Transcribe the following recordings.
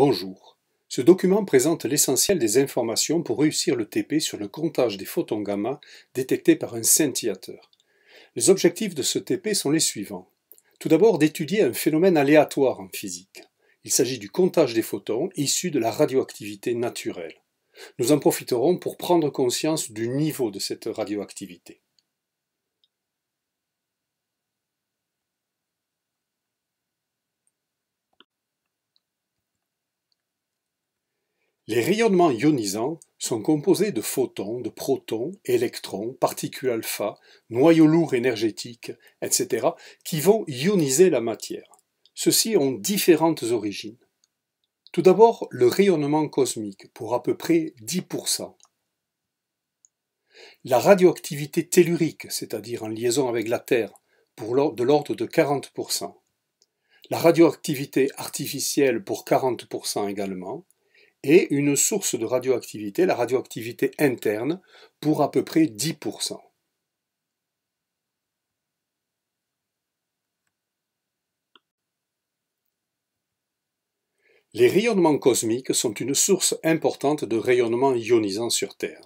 Bonjour. Ce document présente l'essentiel des informations pour réussir le TP sur le comptage des photons gamma détectés par un scintillateur. Les objectifs de ce TP sont les suivants. Tout d'abord, d'étudier un phénomène aléatoire en physique. Il s'agit du comptage des photons issus de la radioactivité naturelle. Nous en profiterons pour prendre conscience du niveau de cette radioactivité. Les rayonnements ionisants sont composés de photons, de protons, électrons, particules alpha, noyaux lourds énergétiques, etc., qui vont ioniser la matière. Ceux-ci ont différentes origines. Tout d'abord, le rayonnement cosmique, pour à peu près 10%. La radioactivité tellurique, c'est-à-dire en liaison avec la Terre, pour de l'ordre de 40%. La radioactivité artificielle pour 40% également et une source de radioactivité, la radioactivité interne, pour à peu près 10%. Les rayonnements cosmiques sont une source importante de rayonnements ionisants sur Terre.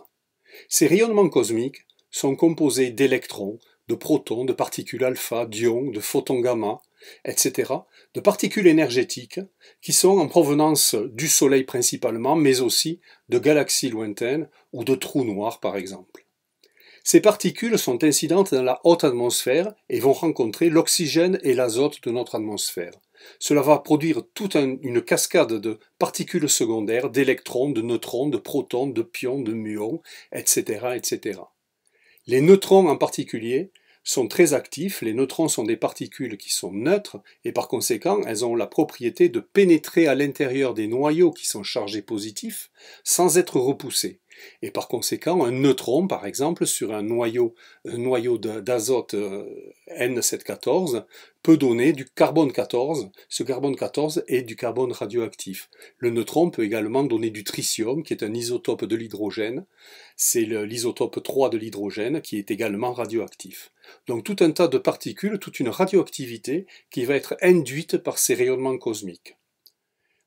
Ces rayonnements cosmiques sont composés d'électrons, de protons, de particules alpha, d'ions, de photons gamma, etc., de particules énergétiques qui sont en provenance du Soleil principalement, mais aussi de galaxies lointaines ou de trous noirs par exemple. Ces particules sont incidentes dans la haute atmosphère et vont rencontrer l'oxygène et l'azote de notre atmosphère. Cela va produire toute une cascade de particules secondaires, d'électrons, de neutrons, de protons, de pions, de muons, etc., etc. Les neutrons en particulier sont très actifs, les neutrons sont des particules qui sont neutres et par conséquent elles ont la propriété de pénétrer à l'intérieur des noyaux qui sont chargés positifs sans être repoussées. Et par conséquent, un neutron, par exemple, sur un noyau, d'azote euh, N714, peut donner du carbone 14. Ce carbone 14 est du carbone radioactif. Le neutron peut également donner du tritium, qui est un isotope de l'hydrogène. C'est l'isotope 3 de l'hydrogène, qui est également radioactif. Donc tout un tas de particules, toute une radioactivité qui va être induite par ces rayonnements cosmiques.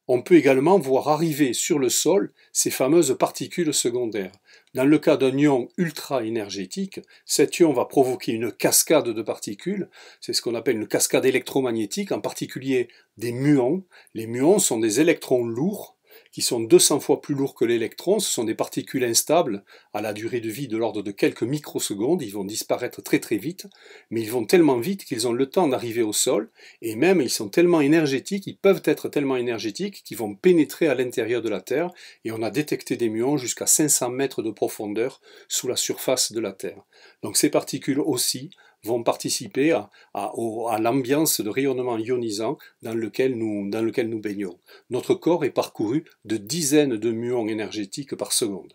On peut également voir arriver sur le sol ces fameuses particules secondaires. Dans le cas d'un ion ultra-énergétique, cet ion va provoquer une cascade de particules, c'est ce qu'on appelle une cascade électromagnétique, en particulier des muons. Les muons sont des électrons lourds qui sont 200 fois plus lourds que l'électron. Ce sont des particules instables à la durée de vie de l'ordre de quelques microsecondes. Ils vont disparaître très très vite, mais ils vont tellement vite qu'ils ont le temps d'arriver au sol, et même ils sont tellement énergétiques, ils peuvent être tellement énergétiques qu'ils vont pénétrer à l'intérieur de la Terre, et on a détecté des muons jusqu'à 500 mètres de profondeur sous la surface de la Terre. Donc ces particules aussi vont participer à, l'ambiance de rayonnement ionisant dans lequel, dans lequel nous baignons. Notre corps est parcouru de dizaines de muons énergétiques par seconde.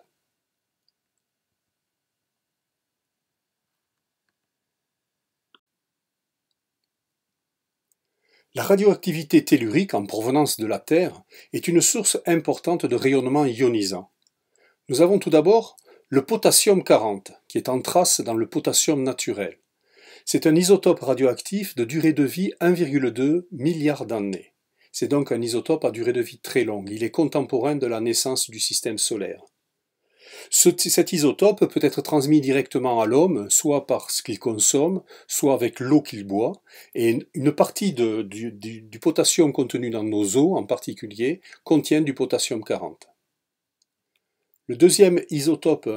La radioactivité tellurique en provenance de la Terre est une source importante de rayonnement ionisant. Nous avons tout d'abord le potassium 40, qui est en trace dans le potassium naturel. C'est un isotope radioactif de durée de vie 1,2 milliard d'années. C'est donc un isotope à durée de vie très longue. Il est contemporain de la naissance du système solaire. cet isotope peut être transmis directement à l'homme, soit par ce qu'il consomme, soit avec l'eau qu'il boit, et une partie du, potassium contenu dans nos eaux en particulier contient du potassium 40. Le deuxième isotope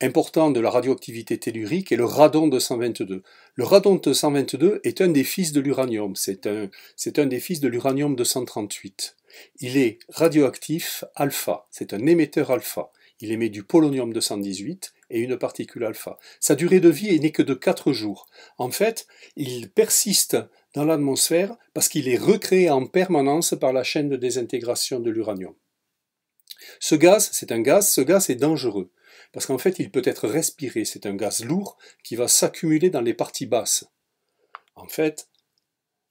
important de la radioactivité tellurique est le radon 222. Le radon 222 est un des fils de l'uranium, c'est un, un, des fils de l'uranium 238. Il est radioactif alpha, c'est un émetteur alpha. Il émet du polonium 218 et une particule alpha. Sa durée de vie n'est que de 4 jours. En fait, il persiste dans l'atmosphère parce qu'il est recréé en permanence par la chaîne de désintégration de l'uranium. Ce gaz, c'est un gaz, ce gaz est dangereux parce qu'en fait il peut être respiré, c'est un gaz lourd qui va s'accumuler dans les parties basses. En fait,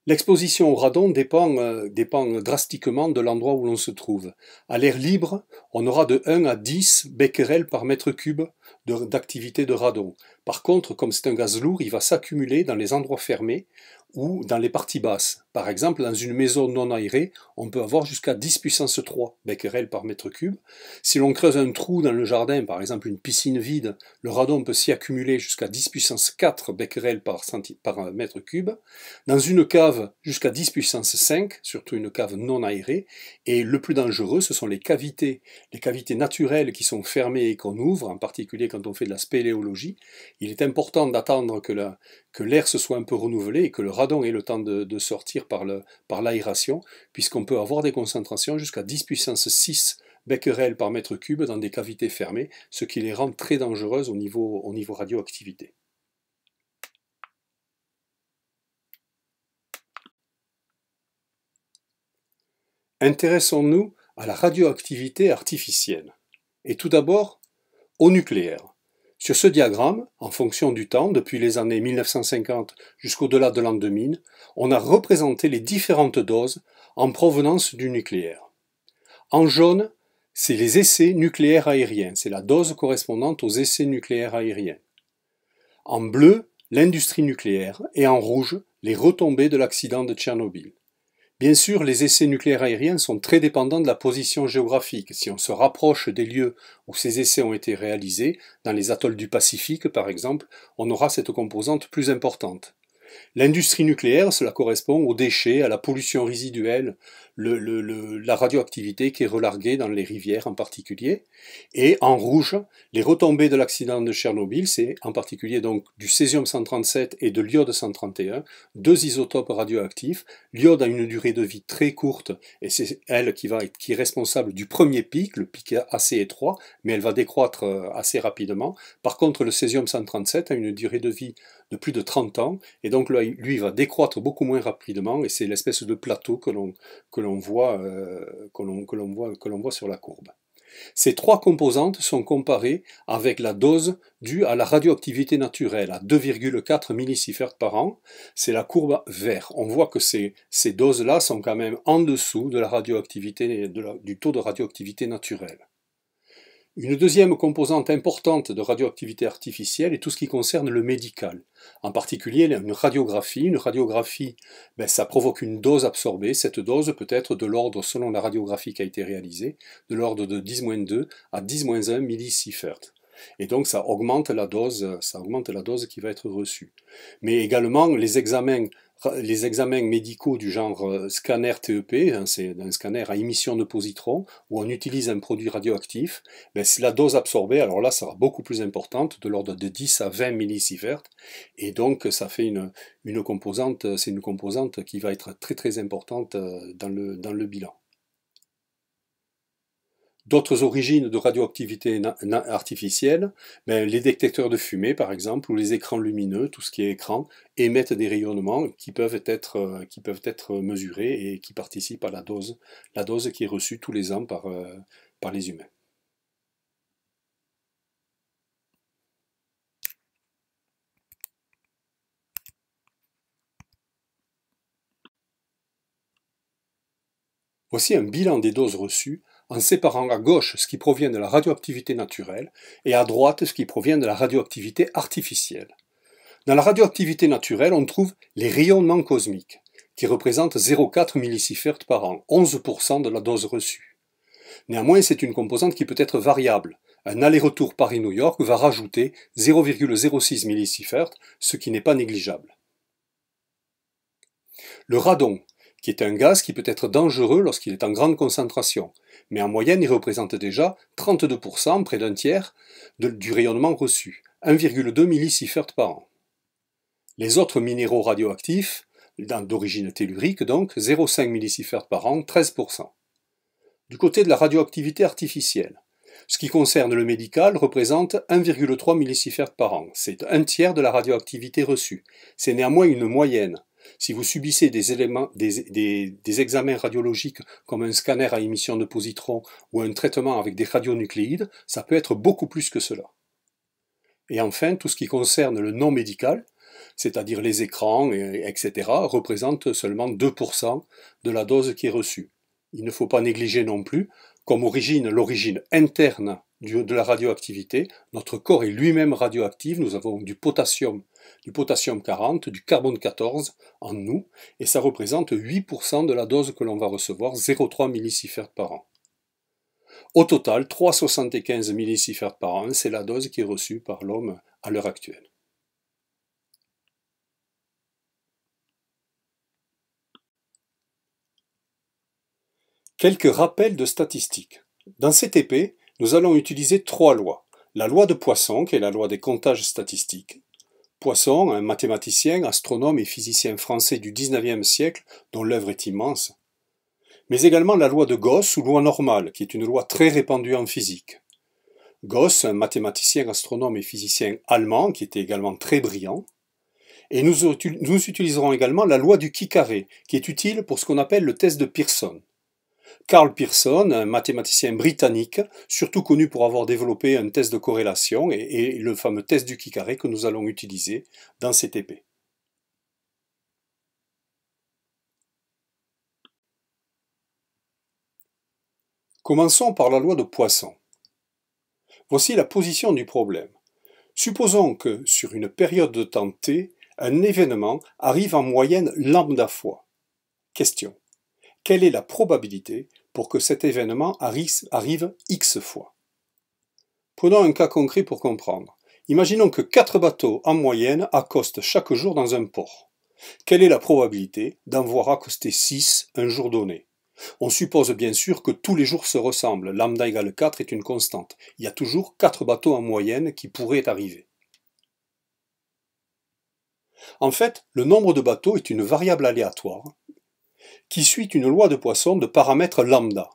L'exposition au radon dépend, euh, drastiquement de l'endroit où l'on se trouve. À l'air libre, on aura de 1 à 10 becquerels par mètre cube d'activité de radon. Par contre, comme c'est un gaz lourd, il va s'accumuler dans les endroits fermés ou dans les parties basses. Par exemple, dans une maison non aérée, on peut avoir jusqu'à 10 puissance 3 becquerel par mètre cube. Si l'on creuse un trou dans le jardin, par exemple une piscine vide, le radon peut s'y accumuler jusqu'à 10 puissance 4 becquerel par, par euh, mètre cube. Dans une cave, jusqu'à 10 puissance 5, surtout une cave non aérée. Et le plus dangereux, ce sont les cavités. Les cavités naturelles qui sont fermées et qu'on ouvre, en particulier quand on fait de la spéléologie. Il est important d'attendre que l'air se soit un peu renouvelé et que le radon ait le temps de sortir par l'aération, puisqu'on peut avoir des concentrations jusqu'à 10 puissance 6 becquerel par mètre cube dans des cavités fermées, ce qui les rend très dangereuses au niveau radioactivité. Intéressons-nous à la radioactivité artificielle, et tout d'abord au nucléaire. Sur ce diagramme, en fonction du temps, depuis les années 1950 jusqu'au-delà de l'an 2000, on a représenté les différentes doses en provenance du nucléaire. En jaune, c'est les essais nucléaires aériens, c'est la dose correspondante aux essais nucléaires aériens. En bleu, l'industrie nucléaire et en rouge, les retombées de l'accident de Tchernobyl. Bien sûr, les essais nucléaires aériens sont très dépendants de la position géographique. Si on se rapproche des lieux où ces essais ont été réalisés, dans les atolls du Pacifique par exemple, on aura cette composante plus importante. L'industrie nucléaire, cela correspond aux déchets, à la pollution résiduelle, le, la radioactivité qui est relarguée dans les rivières en particulier. Et en rouge, les retombées de l'accident de Tchernobyl, c'est en particulier donc du césium-137 et de l'iode-131, deux isotopes radioactifs. L'iode a une durée de vie très courte et c'est elle qui, va, qui est responsable du premier pic, le pic assez étroit, mais elle va décroître euh, assez rapidement. Par contre, le césium-137 a une durée de vie de plus de 30 ans et donc lui va décroître beaucoup moins rapidement et c'est l'espèce de plateau que l'on euh, voit, que l'on, voit, voit sur la courbe. Ces trois composantes sont comparées avec la dose due à la radioactivité naturelle, à 2,4 millisievert par an. C'est la courbe verte. On voit que ces, doses-là sont quand même en dessous de la radioactivité, du taux de radioactivité naturelle. Une deuxième composante importante de radioactivité artificielle est tout ce qui concerne le médical. En particulier, une radiographie. Une radiographie, ben, ça provoque une dose absorbée. Cette dose peut être de l'ordre, selon la radiographie qui a été réalisée, de l'ordre de 10-2 à 10-1 millisievert. Et donc ça augmente la dose, ça augmente la dose qui va être reçue. Mais également les examens les examens médicaux du genre euh, scanner TEP, hein, c'est un scanner à émission de positrons, où on utilise un produit radioactif, ben, la dose absorbée, alors là, sera beaucoup plus importante, de l'ordre de 10 à 20 millisieverts, et donc ça fait une, une composante, c'est une composante qui va être très très importante euh, dans le, dans le bilan d'autres origines de radioactivité artificielle, les détecteurs de fumée par exemple, ou les écrans lumineux, tout ce qui est écran, émettent des rayonnements qui peuvent être, euh, qui peuvent être mesurés et qui participent à la dose, la dose qui est reçue tous les ans par, euh, par les humains. Voici un bilan des doses reçues en séparant à gauche ce qui provient de la radioactivité naturelle et à droite ce qui provient de la radioactivité artificielle. Dans la radioactivité naturelle, on trouve les rayonnements cosmiques, qui représentent 0,4 millisievert par an, 11% de la dose reçue. Néanmoins, c'est une composante qui peut être variable. Un aller-retour Paris-New York va rajouter 0,06 millisievert, ce qui n'est pas négligeable. Le radon, qui est un gaz qui peut être dangereux lorsqu'il est en grande concentration, mais en moyenne il représente déjà 32%, près d'un tiers, du rayonnement reçu, 1,2 millisievert par an. Les autres minéraux radioactifs, d'origine tellurique donc, 0,5 millisievert par an, 13%. Du côté de la radioactivité artificielle, ce qui concerne le médical représente 1,3 millisievert par an, c'est un tiers de la radioactivité reçue. C'est néanmoins une moyenne, si vous subissez des, éléments, des, examens radiologiques comme un scanner à émission de positrons ou un traitement avec des radionucléides, ça peut être beaucoup plus que cela. Et enfin, tout ce qui concerne le non médical, c'est-à-dire les écrans, etc., représente seulement 2% de la dose qui est reçue. Il ne faut pas négliger non plus comme origine l'origine interne de la radioactivité. Notre corps est lui-même radioactif. Nous avons du potassium, du potassium 40, du carbone 14 en nous, et ça représente 8% de la dose que l'on va recevoir, 0,3 millisieverts par an. Au total, 3,75 millisieverts par an, c'est la dose qui est reçue par l'homme à l'heure actuelle. Quelques rappels de statistiques. Dans cette épée, nous allons utiliser trois lois. La loi de Poisson, qui est la loi des comptages statistiques. Poisson, un mathématicien, astronome et physicien français du XIXe siècle, dont l'œuvre est immense. Mais également la loi de Gauss ou loi normale, qui est une loi très répandue en physique. Gauss, un mathématicien, astronome et physicien allemand, qui était également très brillant. Et nous, nous utiliserons également la loi du qui carré, qui est utile pour ce qu'on appelle le test de Pearson. Carl Pearson, un mathématicien britannique, surtout connu pour avoir développé un test de corrélation et, le fameux test du qui carré que nous allons utiliser dans cet épée. Commençons par la loi de Poisson. Voici la position du problème. Supposons que, sur une période de temps t, un événement arrive en moyenne lambda fois. Question quelle est la probabilité pour que cet événement arrive X fois Prenons un cas concret pour comprendre. Imaginons que 4 bateaux en moyenne accostent chaque jour dans un port. Quelle est la probabilité d'en voir accoster 6 un jour donné On suppose bien sûr que tous les jours se ressemblent, lambda égale 4 est une constante. Il y a toujours 4 bateaux en moyenne qui pourraient arriver. En fait, le nombre de bateaux est une variable aléatoire qui suit une loi de Poisson de paramètre lambda.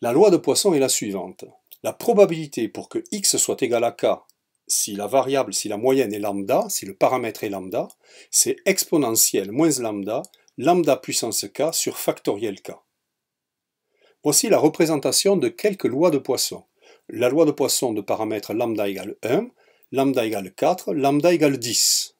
La loi de Poisson est la suivante. La probabilité pour que x soit égal à k, si la variable, si la moyenne est lambda, si le paramètre est lambda, c'est exponentielle moins lambda, lambda puissance k sur factoriel k. Voici la représentation de quelques lois de Poisson. La loi de Poisson de paramètre lambda égale 1, lambda égale 4, lambda égale 10.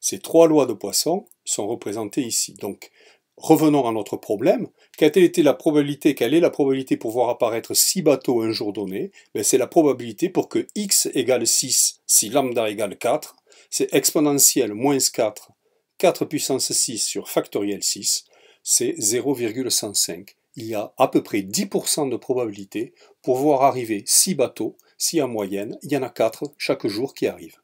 Ces trois lois de Poisson sont représentées ici. Donc revenons à notre problème. Quelle était la probabilité Quelle est la probabilité pour voir apparaître 6 bateaux un jour donné ben, C'est la probabilité pour que x égale 6 si lambda égale 4. C'est exponentiel moins 4, 4 puissance 6 sur factoriel 6, c'est 0,105. Il y a à peu près 10% de probabilité pour voir arriver 6 bateaux si en moyenne il y en a 4 chaque jour qui arrivent.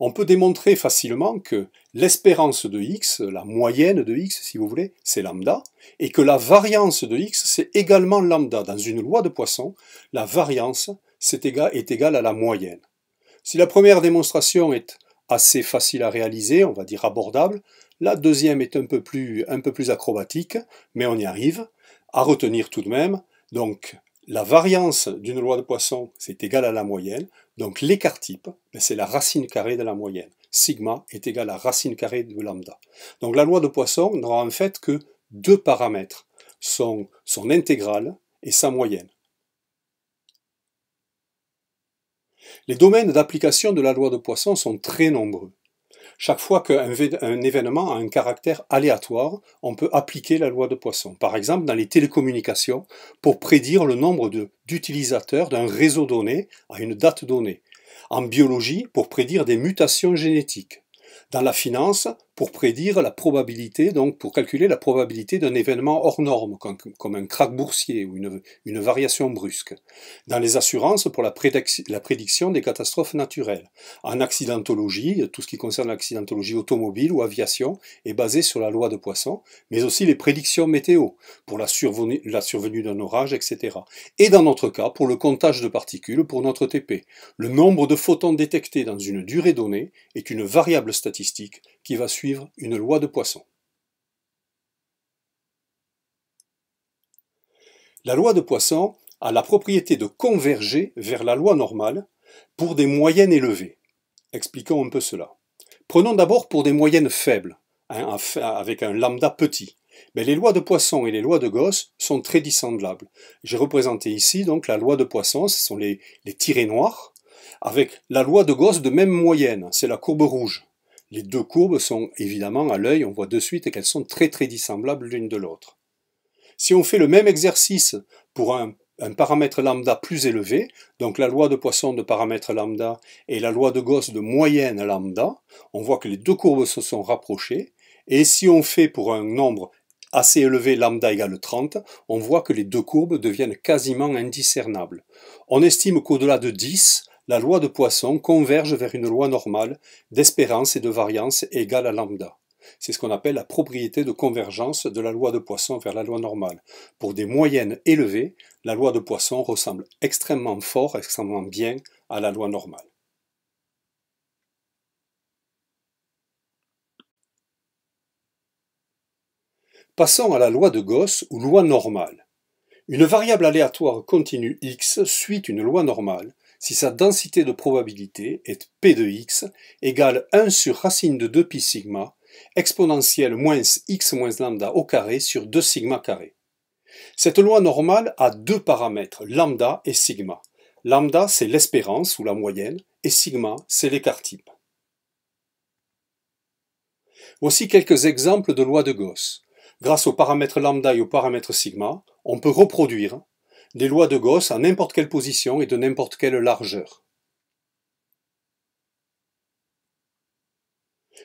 on peut démontrer facilement que l'espérance de x, la moyenne de x si vous voulez, c'est lambda, et que la variance de x, c'est également lambda. Dans une loi de Poisson, la variance est égale, à la moyenne. Si la première démonstration est assez facile à réaliser, on va dire abordable, la deuxième est un peu plus, un peu plus acrobatique, mais on y arrive, à retenir tout de même, donc la variance d'une loi de Poisson, c'est égal à la moyenne. Donc l'écart type, ben, c'est la racine carrée de la moyenne. Sigma est égal à racine carrée de lambda. Donc la loi de Poisson n'aura en fait que deux paramètres, son intégrale et sa moyenne. Les domaines d'application de la loi de Poisson sont très nombreux. Chaque fois qu'un événement a un caractère aléatoire, on peut appliquer la loi de Poisson. Par exemple, dans les télécommunications, pour prédire le nombre d'utilisateurs d'un réseau donné à une date donnée. En biologie, pour prédire des mutations génétiques. Dans la finance, pour prédire la probabilité, donc pour calculer la probabilité d'un événement hors norme, comme, un krach boursier ou une, variation brusque. Dans les assurances, pour la, prédiction des catastrophes naturelles. En accidentologie, tout ce qui concerne l'accidentologie automobile ou aviation est basé sur la loi de Poisson, mais aussi les prédictions météo, pour la la survenue d'un orage, etc. Et dans notre cas, pour le comptage de particules pour notre TP. Le nombre de photons détectés dans une durée donnée est une variable statistique qui va suivre une loi de Poisson. La loi de Poisson a la propriété de converger vers la loi normale pour des moyennes élevées. Expliquons un peu cela. Prenons d'abord pour des moyennes faibles, hein, avec un lambda petit. Mais les lois de Poisson et les lois de Gauss sont très dissemblables. J'ai représenté ici donc la loi de Poisson, ce sont les, les tirets noirs, avec la loi de Gauss de même moyenne, c'est la courbe rouge. Les deux courbes sont évidemment à l'œil, on voit de suite qu'elles sont très très dissemblables l'une de l'autre. Si on fait le même exercice pour un, paramètre lambda plus élevé, donc la loi de Poisson de paramètre lambda et la loi de Gauss de moyenne lambda, on voit que les deux courbes se sont rapprochées, et si on fait pour un nombre assez élevé, lambda égale 30, on voit que les deux courbes deviennent quasiment indiscernables. On estime qu'au-delà de 10, la loi de Poisson converge vers une loi normale d'espérance et de variance égale à lambda. C'est ce qu'on appelle la propriété de convergence de la loi de Poisson vers la loi normale. Pour des moyennes élevées, la loi de Poisson ressemble extrêmement fort, extrêmement bien à la loi normale. Passons à la loi de Gauss ou loi normale. Une variable aléatoire continue x suit une loi normale si sa densité de probabilité est P de x égale 1 sur racine de 2pi sigma exponentielle moins x moins lambda au carré sur 2 sigma carré. Cette loi normale a deux paramètres, lambda et sigma. Lambda, c'est l'espérance ou la moyenne, et sigma, c'est l'écart type. Voici quelques exemples de lois de Gauss. Grâce aux paramètres lambda et aux paramètres sigma, on peut reproduire des lois de Gauss à n'importe quelle position et de n'importe quelle largeur.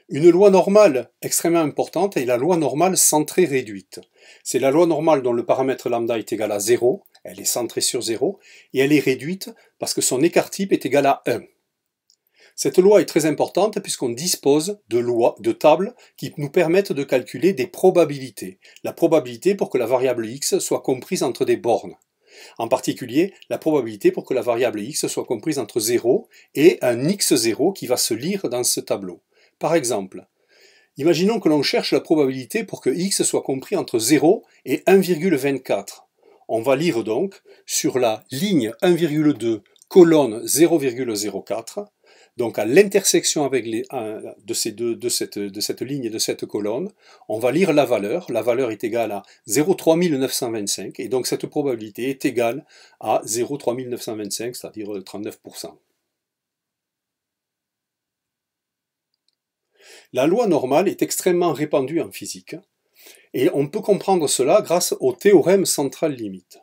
Une loi normale extrêmement importante est la loi normale centrée réduite. C'est la loi normale dont le paramètre lambda est égal à 0, elle est centrée sur 0, et elle est réduite parce que son écart type est égal à 1. Cette loi est très importante puisqu'on dispose de lois, de tables qui nous permettent de calculer des probabilités. La probabilité pour que la variable x soit comprise entre des bornes. En particulier, la probabilité pour que la variable x soit comprise entre 0 et un x0 qui va se lire dans ce tableau. Par exemple, imaginons que l'on cherche la probabilité pour que x soit compris entre 0 et 1,24. On va lire donc sur la ligne 1,2 colonne 0,04 donc à l'intersection avec de, ces deux, de, cette, de cette ligne et de cette colonne, on va lire la valeur. La valeur est égale à 0,3925 et donc cette probabilité est égale à 0,3925, c'est-à-dire 39%. Euh, la loi normale est extrêmement répandue en physique et on peut comprendre cela grâce au théorème central limite.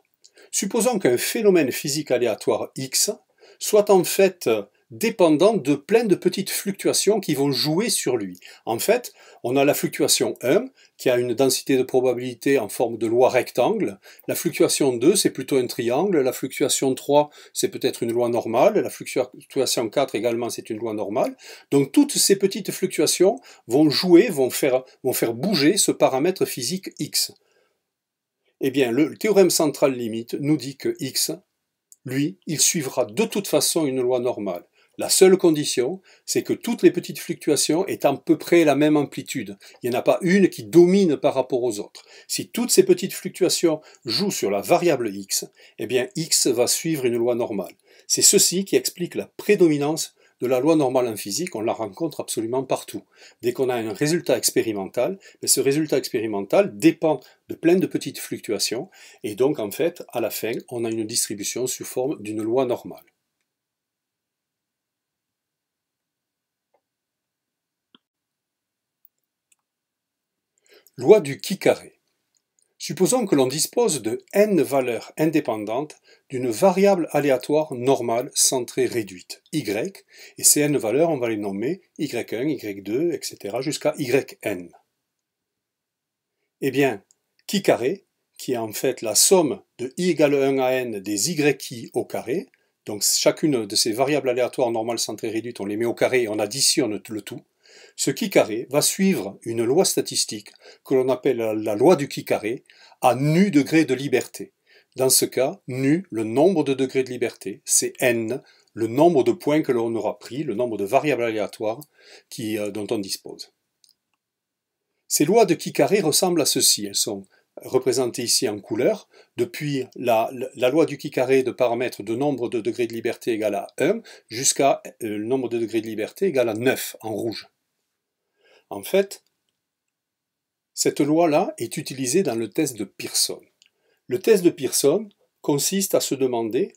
Supposons qu'un phénomène physique aléatoire X soit en fait dépendant de plein de petites fluctuations qui vont jouer sur lui. En fait, on a la fluctuation 1, qui a une densité de probabilité en forme de loi rectangle. La fluctuation 2, c'est plutôt un triangle. La fluctuation 3, c'est peut-être une loi normale. La fluctuation 4 également, c'est une loi normale. Donc toutes ces petites fluctuations vont jouer, vont faire, vont faire bouger ce paramètre physique x. Eh bien, le théorème central limite nous dit que x, lui, il suivra de toute façon une loi normale. La seule condition, c'est que toutes les petites fluctuations aient à peu près la même amplitude. Il n'y en a pas une qui domine par rapport aux autres. Si toutes ces petites fluctuations jouent sur la variable x, eh bien x va suivre une loi normale. C'est ceci qui explique la prédominance de la loi normale en physique, on la rencontre absolument partout. Dès qu'on a un résultat expérimental, ce résultat expérimental dépend de plein de petites fluctuations, et donc en fait, à la fin, on a une distribution sous forme d'une loi normale. Loi du chi carré. Supposons que l'on dispose de n valeurs indépendantes d'une variable aléatoire normale centrée réduite, y, et ces n valeurs, on va les nommer y1, y2, etc., jusqu'à yn. Eh bien, chi carré, qui est en fait la somme de i égale 1 à n des yi au carré, donc chacune de ces variables aléatoires normales centrées réduites, on les met au carré et on additionne le tout, ce qui-carré va suivre une loi statistique que l'on appelle la loi du qui-carré à nu degré de liberté. Dans ce cas, nu, le nombre de degrés de liberté, c'est n, le nombre de points que l'on aura pris, le nombre de variables aléatoires euh, dont on dispose. Ces lois de qui-carré ressemblent à ceci. Elles sont représentées ici en couleur. Depuis la, loi du qui-carré de paramètres de nombre de degrés de liberté égale à 1 jusqu'à euh, le nombre de degrés de liberté égal à 9 en rouge. En fait, cette loi-là est utilisée dans le test de Pearson. Le test de Pearson consiste à se demander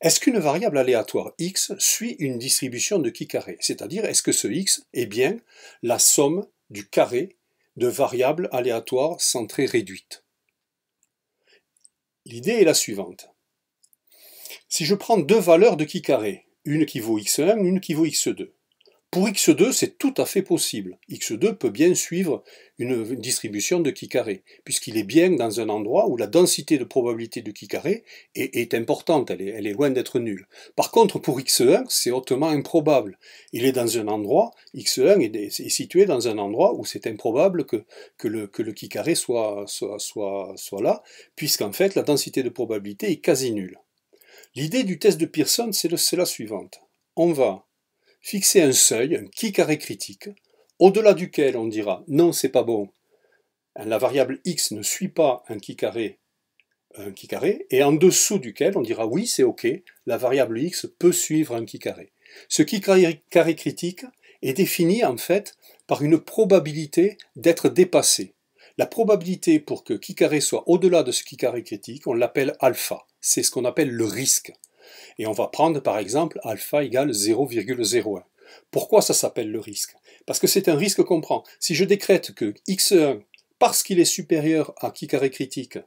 est-ce qu'une variable aléatoire x suit une distribution de chi carré C'est-à-dire, est-ce que ce x est bien la somme du carré de variables aléatoires centrées réduites L'idée est la suivante. Si je prends deux valeurs de chi carré, une qui vaut x1, une qui vaut x2, pour X2, c'est tout à fait possible. X2 peut bien suivre une distribution de qui carré, puisqu'il est bien dans un endroit où la densité de probabilité de qui carré est, importante, elle est, loin d'être nulle. Par contre, pour X1, c'est hautement improbable. Il est dans un endroit, X1 est, situé dans un endroit où c'est improbable que, le, que carré soit, soit là, puisqu'en fait, la densité de probabilité est quasi nulle. L'idée du test de Pearson, c'est la suivante. On va fixer un seuil, un qui carré critique, au-delà duquel on dira non, c'est pas bon. Hein, la variable x ne suit pas un qui carré, un qui carré, et en dessous duquel on dira oui, c'est ok, la variable x peut suivre un qui carré. Ce qui carré, critique est défini en fait par une probabilité d'être dépassé. La probabilité pour que qui carré soit au-delà de ce qui carré critique, on l'appelle alpha. C'est ce qu'on appelle le risque. Et on va prendre par exemple alpha égale 0,01. Pourquoi ça s'appelle le risque Parce que c'est un risque qu'on prend. Si je décrète que x1, parce qu'il est supérieur à qui carré critique,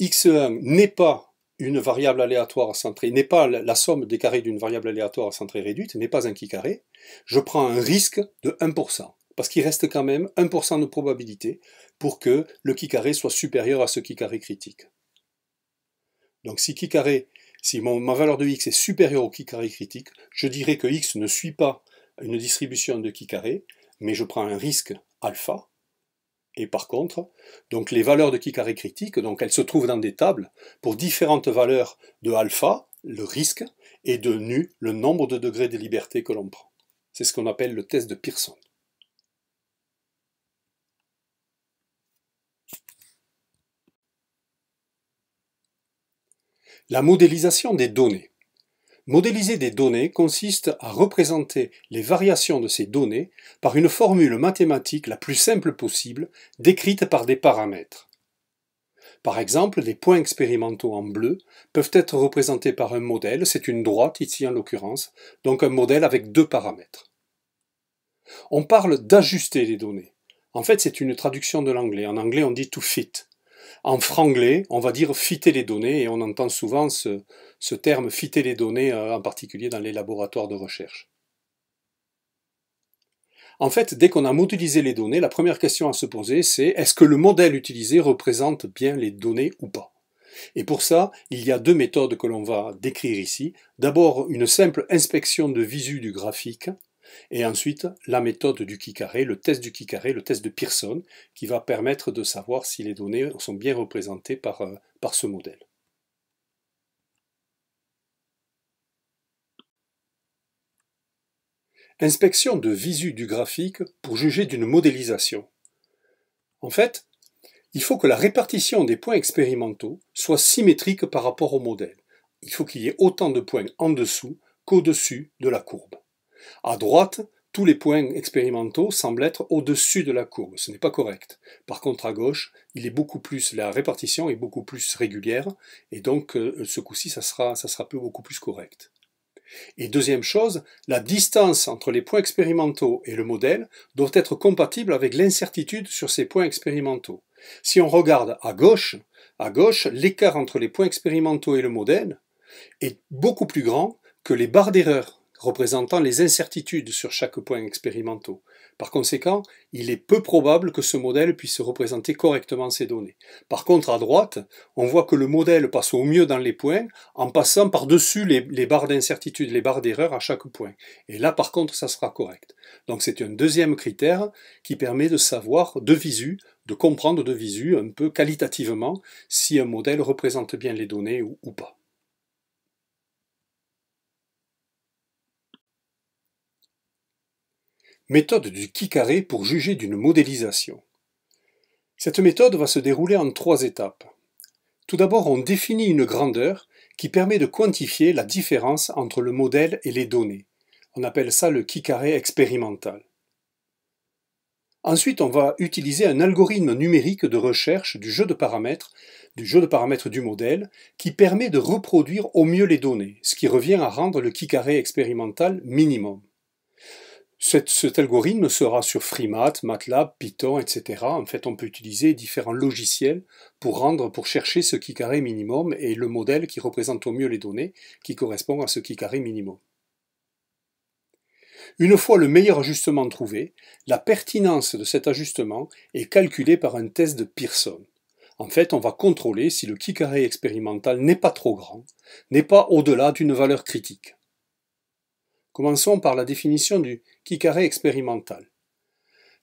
x1 n'est pas une variable aléatoire centrée, n'est pas la somme des carrés d'une variable aléatoire centrée réduite, n'est pas un qui carré, je prends un risque de 1%. Parce qu'il reste quand même 1% de probabilité pour que le qui carré soit supérieur à ce qui carré critique. Donc si qui carré si ma valeur de x est supérieure au chi carré critique, je dirais que x ne suit pas une distribution de chi carré, mais je prends un risque alpha. Et par contre, donc les valeurs de chi carré critique, donc elles se trouvent dans des tables pour différentes valeurs de alpha, le risque, et de nu, le nombre de degrés de liberté que l'on prend. C'est ce qu'on appelle le test de Pearson. La modélisation des données. Modéliser des données consiste à représenter les variations de ces données par une formule mathématique la plus simple possible, décrite par des paramètres. Par exemple, des points expérimentaux en bleu peuvent être représentés par un modèle, c'est une droite ici en l'occurrence, donc un modèle avec deux paramètres. On parle d'ajuster les données. En fait, c'est une traduction de l'anglais. En anglais, on dit to fit en franglais, on va dire fiter les données, et on entend souvent ce, terme fiter les données, euh, en particulier dans les laboratoires de recherche. En fait, dès qu'on a modélisé les données, la première question à se poser, c'est est-ce que le modèle utilisé représente bien les données ou pas Et pour ça, il y a deux méthodes que l'on va décrire ici. D'abord, une simple inspection de visu du graphique, et ensuite, la méthode du qui carré, le test du qui carré, le test de Pearson, qui va permettre de savoir si les données sont bien représentées par, euh, par ce modèle. Inspection de visu du graphique pour juger d'une modélisation. En fait, il faut que la répartition des points expérimentaux soit symétrique par rapport au modèle. Il faut qu'il y ait autant de points en dessous qu'au-dessus de la courbe. À droite, tous les points expérimentaux semblent être au-dessus de la courbe. Ce n'est pas correct. Par contre, à gauche, il est beaucoup plus, la répartition est beaucoup plus régulière, et donc euh, ce coup-ci, ça sera, sera beaucoup plus correct. Et deuxième chose, la distance entre les points expérimentaux et le modèle doit être compatible avec l'incertitude sur ces points expérimentaux. Si on regarde à gauche, à gauche, l'écart entre les points expérimentaux et le modèle est beaucoup plus grand que les barres d'erreur représentant les incertitudes sur chaque point expérimentaux. Par conséquent, il est peu probable que ce modèle puisse représenter correctement ces données. Par contre, à droite, on voit que le modèle passe au mieux dans les points en passant par-dessus les, barres d'incertitude, les barres d'erreur à chaque point. Et là, par contre, ça sera correct. Donc c'est un deuxième critère qui permet de savoir de visu, de comprendre de visu un peu qualitativement si un modèle représente bien les données ou pas. Méthode du qui carré pour juger d'une modélisation. Cette méthode va se dérouler en trois étapes. Tout d'abord, on définit une grandeur qui permet de quantifier la différence entre le modèle et les données. On appelle ça le qui carré expérimental. Ensuite, on va utiliser un algorithme numérique de recherche du jeu de paramètres, du jeu de paramètres du modèle, qui permet de reproduire au mieux les données, ce qui revient à rendre le qui carré expérimental minimum. Cet, algorithme sera sur FreeMath, MATLAB, Python, etc. En fait, on peut utiliser différents logiciels pour rendre, pour chercher ce qui carré minimum et le modèle qui représente au mieux les données qui correspond à ce qui carré minimum. Une fois le meilleur ajustement trouvé, la pertinence de cet ajustement est calculée par un test de Pearson. En fait, on va contrôler si le qui carré expérimental n'est pas trop grand, n'est pas au-delà d'une valeur critique. Commençons par la définition du carré expérimental.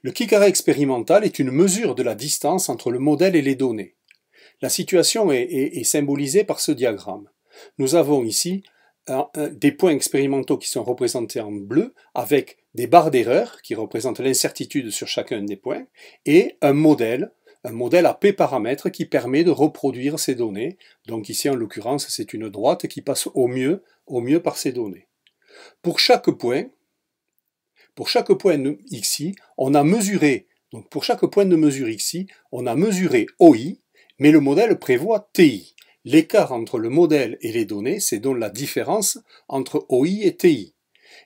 Le carré expérimental est une mesure de la distance entre le modèle et les données. La situation est, symbolisée par ce diagramme. Nous avons ici des points expérimentaux qui sont représentés en bleu avec des barres d'erreur qui représentent l'incertitude sur chacun des points et un modèle, un modèle à p paramètres qui permet de reproduire ces données. Donc ici en l'occurrence c'est une droite qui passe au mieux, au mieux par ces données. Pour chaque point, pour chaque point de xi, on a mesuré, donc pour chaque point de mesure xi, on a mesuré OI, mais le modèle prévoit TI. L'écart entre le modèle et les données, c'est donc la différence entre OI et TI.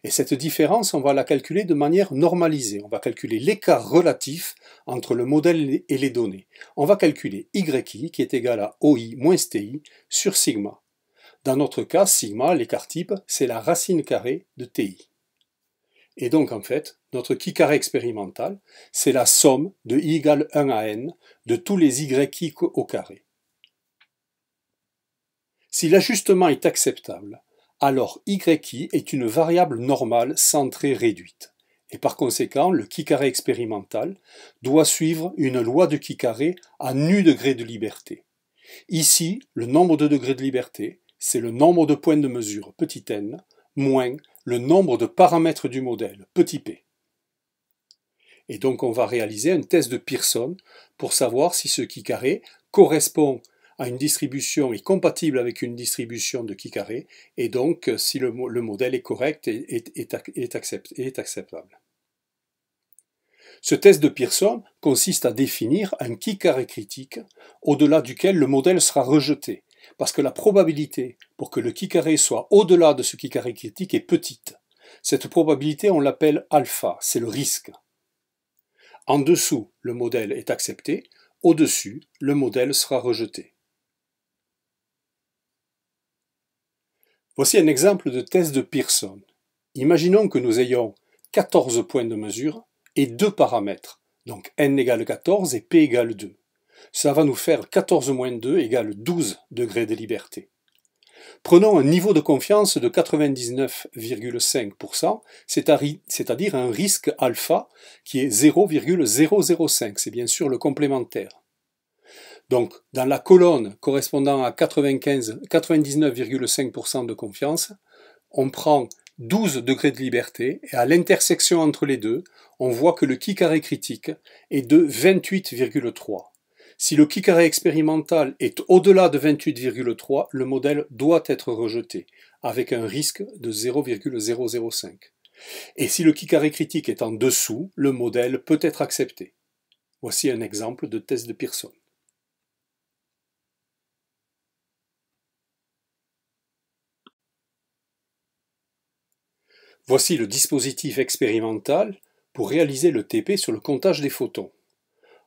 Et cette différence, on va la calculer de manière normalisée. On va calculer l'écart relatif entre le modèle et les données. On va calculer YI qui est égal à OI moins TI sur sigma. Dans notre cas, sigma, l'écart type, c'est la racine carrée de TI. Et donc, en fait, notre chi carré expérimental, c'est la somme de i égale 1 à n de tous les yi au carré. Si l'ajustement est acceptable, alors yi est une variable normale centrée réduite. Et par conséquent, le chi carré expérimental doit suivre une loi de chi carré à nu degré de liberté. Ici, le nombre de degrés de liberté, c'est le nombre de points de mesure, petit n, moins le nombre de paramètres du modèle, petit p. Et donc on va réaliser un test de Pearson pour savoir si ce qui carré correspond à une distribution est compatible avec une distribution de qui carré et donc euh, si le, modèle est correct et est, est acceptable. Ce test de Pearson consiste à définir un qui carré critique au-delà duquel le modèle sera rejeté parce que la probabilité pour que le qui-carré soit au-delà de ce qui-carré critique est petite. Cette probabilité, on l'appelle alpha, c'est le risque. En dessous, le modèle est accepté, au-dessus, le modèle sera rejeté. Voici un exemple de test de Pearson. Imaginons que nous ayons 14 points de mesure et deux paramètres, donc n égale 14 et p égale 2 ça va nous faire 14 moins 2 égale 12 degrés de liberté. Prenons un niveau de confiance de 99,5%, c'est-à-dire un risque alpha qui est 0,005, c'est bien sûr le complémentaire. Donc, dans la colonne correspondant à 99,5% de confiance, on prend 12 degrés de liberté et à l'intersection entre les deux, on voit que le qui carré critique est de 28,3. Si le qui carré expérimental est au-delà de 28,3, le modèle doit être rejeté, avec un risque de 0,005. Et si le qui carré critique est en dessous, le modèle peut être accepté. Voici un exemple de test de Pearson. Voici le dispositif expérimental pour réaliser le TP sur le comptage des photons.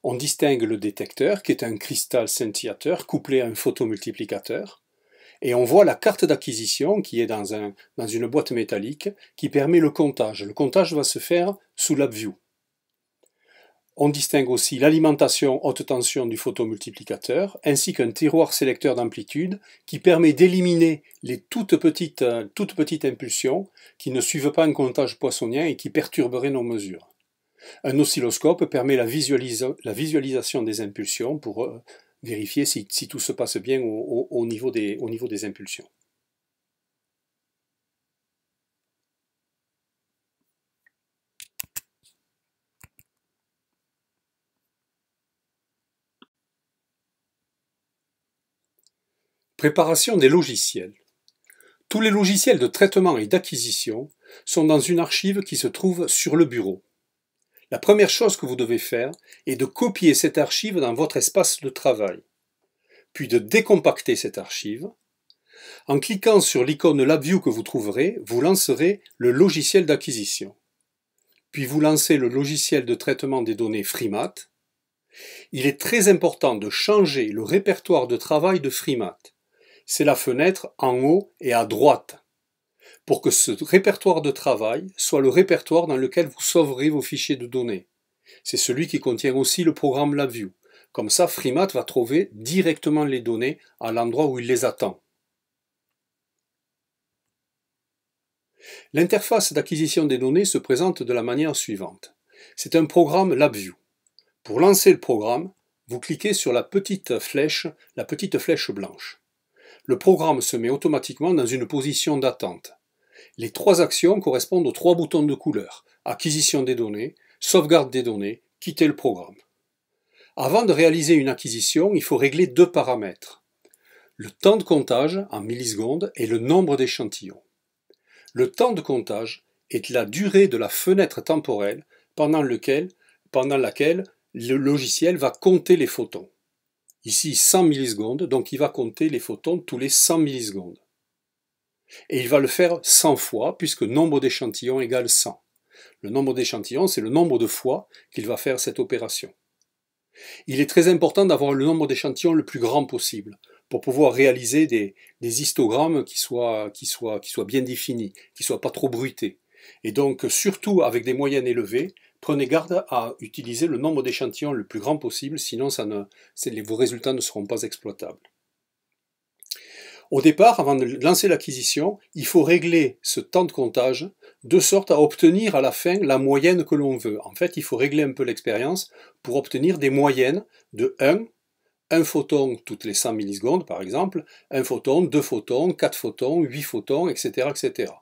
On distingue le détecteur, qui est un cristal scintillateur couplé à un photomultiplicateur, et on voit la carte d'acquisition qui est dans, une boîte métallique qui permet le comptage. Le comptage va se faire sous LabView. On distingue aussi l'alimentation haute tension du photomultiplicateur ainsi qu'un tiroir sélecteur d'amplitude qui permet d'éliminer les toutes petites, toutes petites impulsions qui ne suivent pas un comptage poissonien et qui perturberaient nos mesures. Un oscilloscope permet la, visualisation des impulsions pour euh, vérifier si, tout se passe bien au niveau des impulsions. Préparation des logiciels. Tous les logiciels de traitement et d'acquisition sont dans une archive qui se trouve sur le bureau. La première chose que vous devez faire est de copier cette archive dans votre espace de travail, puis de décompacter cette archive. En cliquant sur l'icône LabVIEW que vous trouverez, vous lancerez le logiciel d'acquisition. Puis vous lancez le logiciel de traitement des données FREMAT. Il est très important de changer le répertoire de travail de FREMAT. C'est la fenêtre en haut et à droite pour que ce répertoire de travail soit le répertoire dans lequel vous sauverez vos fichiers de données. C'est celui qui contient aussi le programme LabVIEW. Comme ça, Fremat va trouver directement les données à l'endroit où il les attend. L'interface d'acquisition des données se présente de la manière suivante. C'est un programme LabVIEW. Pour lancer le programme, vous cliquez sur la petite flèche, la petite flèche blanche. Le programme se met automatiquement dans une position d'attente. Les trois actions correspondent aux trois boutons de couleur acquisition des données, sauvegarde des données, quitter le programme. Avant de réaliser une acquisition, il faut régler deux paramètres. Le temps de comptage en millisecondes et le nombre d'échantillons. Le temps de comptage est la durée de la fenêtre temporelle pendant, laquelle le logiciel va compter les photons. Ici 100 millisecondes, donc il va compter les photons tous les 100 millisecondes. Et il va le faire 100 fois, puisque nombre d'échantillons égale 100. Le nombre d'échantillons, c'est le nombre de fois qu'il va faire cette opération. Il est très important d'avoir le nombre d'échantillons le plus grand possible pour pouvoir réaliser des, histogrammes qui soient, bien définis, qui ne soient pas trop bruités. Et donc, surtout avec des moyennes élevées, prenez garde à utiliser le nombre d'échantillons le plus grand possible, sinon vos résultats ne seront pas exploitables. Au départ, avant de lancer l'acquisition, il faut régler ce temps de comptage de sorte à obtenir à la fin la moyenne que l'on veut. En fait, il faut régler un peu l'expérience pour obtenir des moyennes de 1, un photon toutes les 100 millisecondes par exemple, un photon, deux photons, quatre photons, huit photons, etc., etc.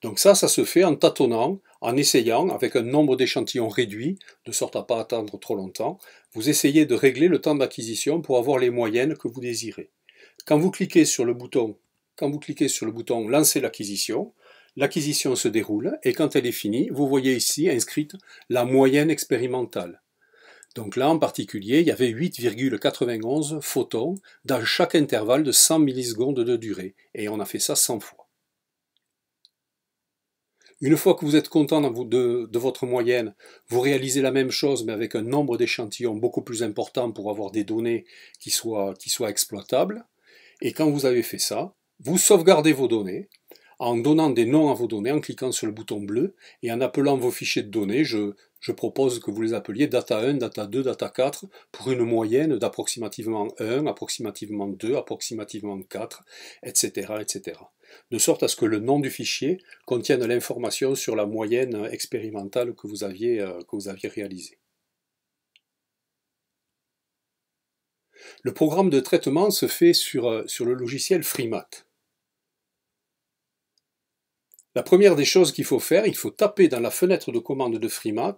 Donc ça, ça se fait en tâtonnant, en essayant, avec un nombre d'échantillons réduit, de sorte à ne pas attendre trop longtemps, vous essayez de régler le temps d'acquisition pour avoir les moyennes que vous désirez. Quand vous cliquez sur le bouton, quand vous cliquez sur le bouton Lancer l'acquisition, l'acquisition se déroule et quand elle est finie, vous voyez ici inscrite la moyenne expérimentale. Donc là, en particulier, il y avait 8,91 photons dans chaque intervalle de 100 millisecondes de durée, et on a fait ça 100 fois. Une fois que vous êtes content de, votre moyenne, vous réalisez la même chose, mais avec un nombre d'échantillons beaucoup plus important pour avoir des données qui qui soient exploitables. Et quand vous avez fait ça, vous sauvegardez vos données en donnant des noms à vos données, en cliquant sur le bouton bleu et en appelant vos fichiers de données. Je, je propose que vous les appeliez data 1, data 2, data 4 pour une moyenne d'approximativement 1, approximativement 2, approximativement 4, etc., etc. De sorte à ce que le nom du fichier contienne l'information sur la moyenne expérimentale que vous aviez, euh, que vous aviez réalisée. Le programme de traitement se fait sur, euh, le logiciel FreeMath. La première des choses qu'il faut faire, il faut taper dans la fenêtre de commande de FreeMat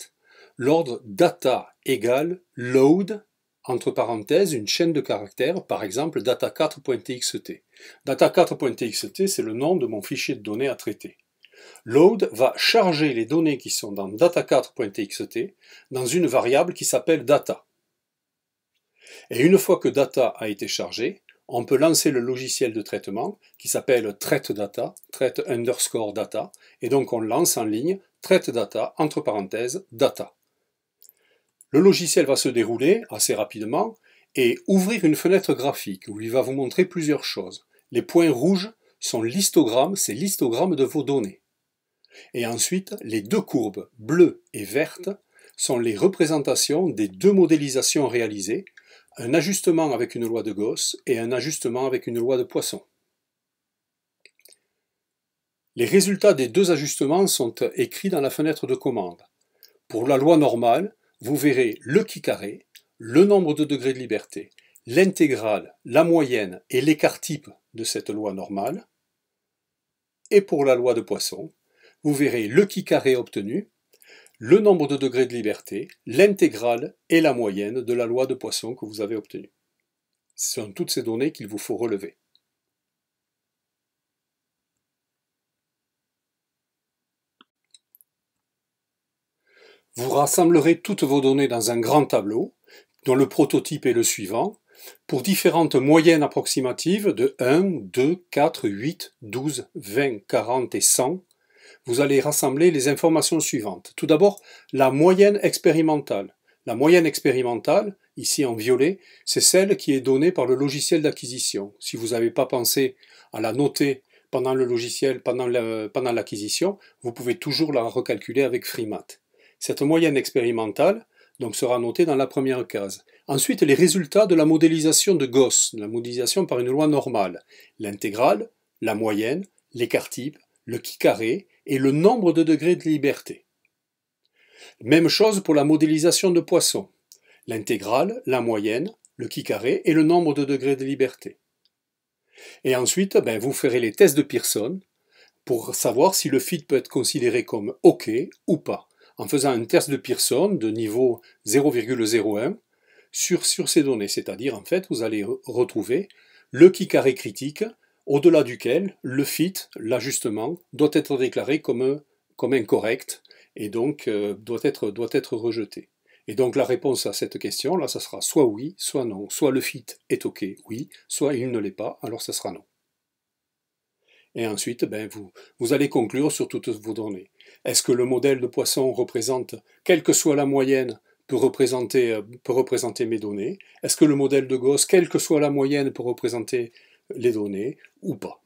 l'ordre data égale load entre parenthèses une chaîne de caractères, par exemple data4.txt. Data4.txt, c'est le nom de mon fichier de données à traiter. Load va charger les données qui sont dans data4.txt dans une variable qui s'appelle data. Et une fois que data a été chargé, on peut lancer le logiciel de traitement qui s'appelle traite data, traite underscore data, et donc on lance en ligne TraiteData entre parenthèses data. Le logiciel va se dérouler assez rapidement et ouvrir une fenêtre graphique où il va vous montrer plusieurs choses. Les points rouges sont l'histogramme, c'est l'histogramme de vos données. Et ensuite, les deux courbes, bleues et vertes sont les représentations des deux modélisations réalisées un ajustement avec une loi de Gauss et un ajustement avec une loi de Poisson. Les résultats des deux ajustements sont écrits dans la fenêtre de commande. Pour la loi normale, vous verrez le qui carré, le nombre de degrés de liberté, l'intégrale, la moyenne et l'écart type de cette loi normale. Et pour la loi de Poisson, vous verrez le qui carré obtenu, le nombre de degrés de liberté, l'intégrale et la moyenne de la loi de Poisson que vous avez obtenue. Ce sont toutes ces données qu'il vous faut relever. Vous rassemblerez toutes vos données dans un grand tableau, dont le prototype est le suivant, pour différentes moyennes approximatives de 1, 2, 4, 8, 12, 20, 40 et 100, vous allez rassembler les informations suivantes. Tout d'abord, la moyenne expérimentale. La moyenne expérimentale, ici en violet, c'est celle qui est donnée par le logiciel d'acquisition. Si vous n'avez pas pensé à la noter pendant le logiciel, pendant l'acquisition, vous pouvez toujours la recalculer avec FreeMat. Cette moyenne expérimentale donc, sera notée dans la première case. Ensuite, les résultats de la modélisation de Gauss, la modélisation par une loi normale, l'intégrale, la moyenne, l'écart type, le qui carré, et le nombre de degrés de liberté. Même chose pour la modélisation de poissons. l'intégrale, la moyenne, le qui carré et le nombre de degrés de liberté. Et ensuite, ben, vous ferez les tests de Pearson pour savoir si le fit peut être considéré comme OK ou pas, en faisant un test de Pearson de niveau 0,01 sur, sur ces données. C'est-à-dire, en fait, vous allez retrouver le qui carré critique au-delà duquel le FIT, l'ajustement, doit être déclaré comme, comme incorrect et donc euh, doit, être, doit être rejeté. Et donc la réponse à cette question, là, ça sera soit oui, soit non. Soit le fit est OK, oui, soit il ne l'est pas, alors ça sera non. Et ensuite, ben, vous, vous allez conclure sur toutes vos données. Est-ce que le modèle de poisson représente, quelle que soit la moyenne, peut représenter, euh, représenter mes données Est-ce que le modèle de Gauss, quelle que soit la moyenne, peut représenter les données ou pas.